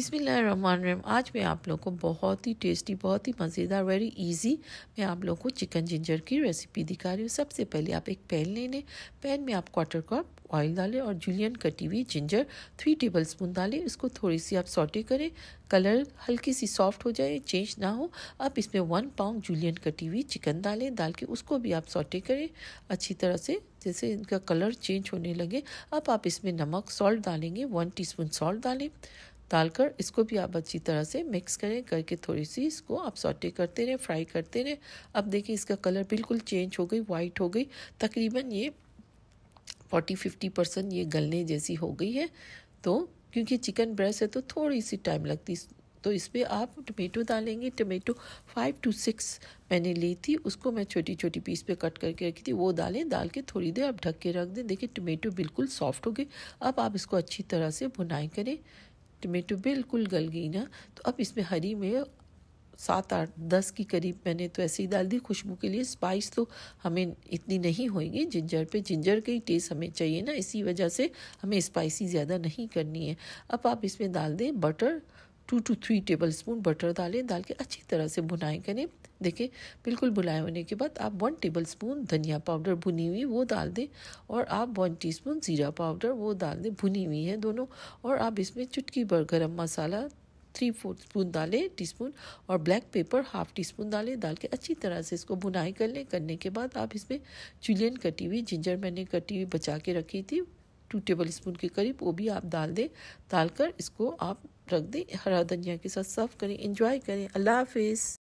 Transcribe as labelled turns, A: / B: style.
A: बिसमीम आज मैं आप लोगों को बहुत ही टेस्टी बहुत ही मज़ेदार वेरी इजी मैं आप लोगों को चिकन जिंजर की रेसिपी दिखा रही हूँ सबसे पहले आप एक पैन ले लें पैन में आप क्वार्टर कप ऑयल डालें और जुलियन कटी हुई जिंजर थ्री टेबल स्पून डालें इसको थोड़ी सी आप सॉटे करें कलर हल्की सी सॉफ्ट हो जाए चेंज ना हो अब इसमें वन पाउंड जुलियन कटी हुई चिकन डालें डाल के उसको भी आप सॉटे करें अच्छी तरह से जैसे इनका कलर चेंज होने लगे अब आप इसमें नमक सॉल्ट डालेंगे वन स्पून सॉल्ट डालें डालकर इसको भी आप अच्छी तरह से मिक्स करें करके थोड़ी सी इसको आप सॉटे करते रहें फ्राई करते रहें अब देखिए इसका कलर बिल्कुल चेंज हो गई वाइट हो गई तकरीबन ये फोर्टी फिफ्टी परसेंट ये गलने जैसी हो गई है तो क्योंकि चिकन ब्रेस्ट है तो थोड़ी सी टाइम लगती तो इस पर आप टमेटो डालेंगे टमेटो फाइव टू सिक्स मैंने ली थी उसको मैं छोटी छोटी पीस पे कट करके रखी थी वो डालें डाल के थोड़ी देर आप ढक के रख दें देखिए टमेटो बिल्कुल सॉफ्ट हो गए अब आप इसको अच्छी तरह से भुनाई करें टमेटो बिल्कुल गल गई ना तो अब इसमें हरी में सात आठ दस के करीब मैंने तो ऐसे ही डाल दी खुशबू के लिए स्पाइस तो हमें इतनी नहीं होएगी जिंजर पे जिंजर के ही टेस्ट हमें चाहिए ना इसी वजह से हमें स्पाइसी ज़्यादा नहीं करनी है अब आप इसमें डाल दें butter two two three tablespoon butter डालें डाल के अच्छी तरह से बुनाई करें देखें बिल्कुल बुनाए होने के बाद आप वन टेबल स्पून धनिया पाउडर भुनी हुई वो डाल दें और आप वन टी स्पून ज़ीरा पाउडर वो डाल दें भुनी हुई है दोनों और आप इसमें चुटकी भर गर्म मसाला थ्री फोर्थ स्पून डालें टी स्पून और black pepper half teaspoon डालें डाल के अच्छी तरह से इसको भुनाई कर लें करने के बाद आप इसमें चुलियन कटी हुई जिंजर मैंने कटी हुई बचा के रखी थी टू टेबल स्पून के करीब वो भी आप डाल दें डालकर इसको आप रख दें हरा धनिया के साथ सर्व करें इंजॉय करें अल्लाह हाफिज़